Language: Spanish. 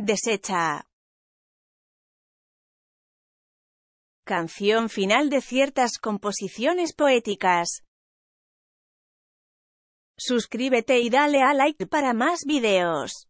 Desecha. Canción final de ciertas composiciones poéticas. Suscríbete y dale a like para más videos.